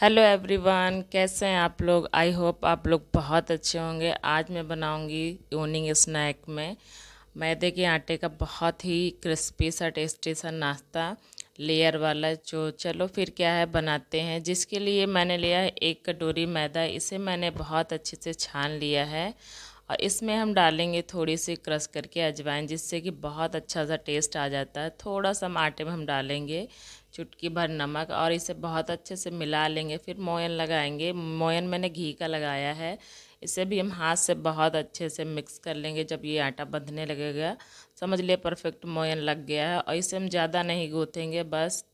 hello everyone कैसे हैं आप लोग आई होप आप लोग बहुत अच्छे होंगे आज मैं बनाऊंगी इवनिंग स्नैक में मैदे के आटे का बहुत ही क्रिस्पी सा टेस्टी सा नाश्ता लेयर वाला जो चलो फिर क्या है बनाते हैं जिसके लिए मैंने लिया है एक कटोरी मैदा इसे मैंने बहुत अच्छे से छान लिया है और इसमें हम डालेंगे थोड़ी सी क्रश करके अजवाइन जिससे कि बहुत अच्छा सा टेस्ट आ जाता है थोड़ा सा हम आटे में हम डालेंगे चुटकी भर नमक और इसे बहुत अच्छे से मिला लेंगे फिर मोयन लगाएंगे मोयन मैंने घी का लगाया है इसे भी हम हाथ से बहुत अच्छे से मिक्स कर लेंगे जब ये आटा बंधने लगेगा समझ लिए परफेक्ट मोयन लग गया है और इसे हम ज़्यादा नहीं गूँथेंगे बस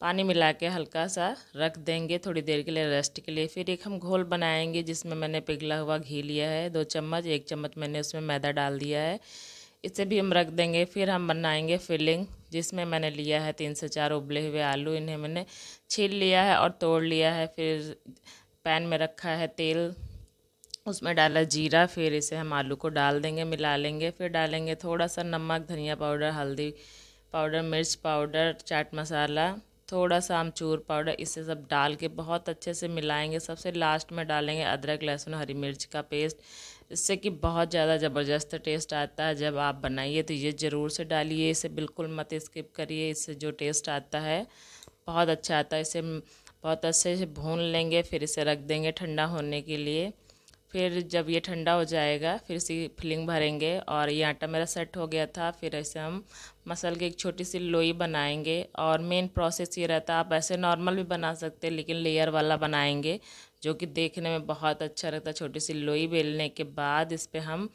पानी मिला के हल्का सा रख देंगे थोड़ी देर के लिए रेस्ट के लिए फिर एक हम घोल बनाएंगे जिसमें मैंने पिघला हुआ घी लिया है दो चम्मच एक चम्मच मैंने उसमें मैदा डाल दिया है इसे भी हम रख देंगे फिर हम बनाएंगे फिलिंग जिसमें मैंने लिया है तीन से चार उबले हुए आलू इन्हें मैंने छील लिया है और तोड़ लिया है फिर पैन में रखा है तेल उसमें डाला जीरा फिर इसे हम आलू को डाल देंगे मिला लेंगे फिर डालेंगे थोड़ा सा नमक धनिया पाउडर हल्दी पाउडर मिर्च पाउडर चाट मसाला थोड़ा सा आमचूर पाउडर इसे सब डाल के बहुत अच्छे से मिलाएंगे सबसे लास्ट में डालेंगे अदरक लहसुन हरी मिर्च का पेस्ट इससे कि बहुत ज़्यादा ज़बरदस्त टेस्ट आता है जब आप बनाइए तो ये ज़रूर से डालिए इसे बिल्कुल मत स्किप करिए इससे जो टेस्ट आता है बहुत अच्छा आता है इसे बहुत अच्छे से भून लेंगे फिर इसे रख देंगे ठंडा होने के लिए फिर जब ये ठंडा हो जाएगा फिर इसी फिलिंग भरेंगे और ये आटा मेरा सेट हो गया था फिर ऐसे हम मसल की एक छोटी सी लोई बनाएंगे और मेन प्रोसेस ये रहता आप ऐसे नॉर्मल भी बना सकते हैं लेकिन लेयर वाला बनाएंगे जो कि देखने में बहुत अच्छा लगता है छोटी सी लोई बेलने के बाद इस पर हम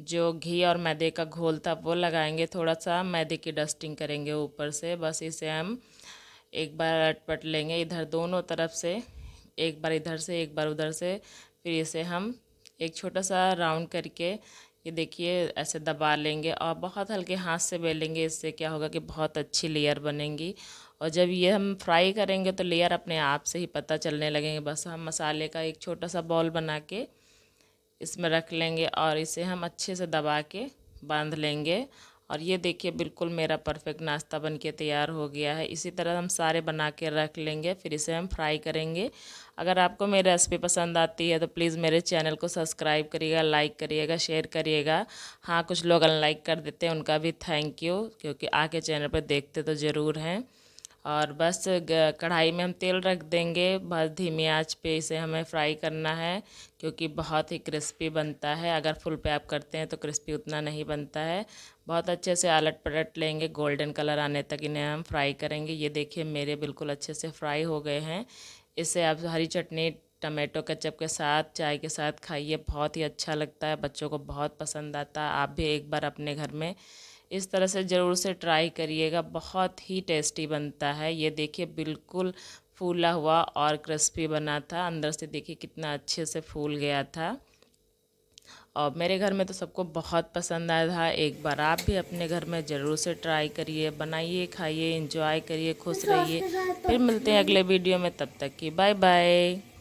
जो घी और मैदे का घोल था वो लगाएंगे थोड़ा सा मैदे की डस्टिंग करेंगे ऊपर से बस इसे हम एक बार अटपट लेंगे इधर दोनों तरफ से एक बार इधर से एक बार उधर से फिर इसे हम एक छोटा सा राउंड करके ये देखिए ऐसे दबा लेंगे और बहुत हल्के हाथ से बेलेंगे इससे क्या होगा कि बहुत अच्छी लेयर बनेंगी और जब ये हम फ्राई करेंगे तो लेयर अपने आप से ही पता चलने लगेंगे बस हम मसाले का एक छोटा सा बॉल बना के इसमें रख लेंगे और इसे हम अच्छे से दबा के बांध लेंगे और ये देखिए बिल्कुल मेरा परफेक्ट नाश्ता बन के तैयार हो गया है इसी तरह हम सारे बना के रख लेंगे फिर इसे हम फ्राई करेंगे अगर आपको मेरी रेसिपी पसंद आती है तो प्लीज़ मेरे चैनल को सब्सक्राइब करिएगा लाइक करिएगा शेयर करिएगा हाँ कुछ लोग अनलाइक कर देते हैं उनका भी थैंक यू क्योंकि आके चैनल पर देखते तो ज़रूर हैं और बस कढ़ाई में हम तेल रख देंगे बस धीमी आंच पे इसे हमें फ्राई करना है क्योंकि बहुत ही क्रिस्पी बनता है अगर फुल पे आप करते हैं तो क्रिस्पी उतना नहीं बनता है बहुत अच्छे से आलट पलट लेंगे गोल्डन कलर आने तक इन्हें हम फ्राई करेंगे ये देखिए मेरे बिल्कुल अच्छे से फ्राई हो गए हैं इसे आप हरी चटनी टमाटो केचप के साथ चाय के साथ खाइए बहुत ही अच्छा लगता है बच्चों को बहुत पसंद आता है आप भी एक बार अपने घर में इस तरह से ज़रूर से ट्राई करिएगा बहुत ही टेस्टी बनता है ये देखिए बिल्कुल फूला हुआ और क्रिस्पी बना था अंदर से देखिए कितना अच्छे से फूल गया था और मेरे घर में तो सबको बहुत पसंद आया था एक बार आप भी अपने घर में ज़रूर से ट्राई करिए बनाइए खाइए इंजॉय करिए खुश रहिए तो फिर मिलते हैं अगले वीडियो में तब तक की बाय बाय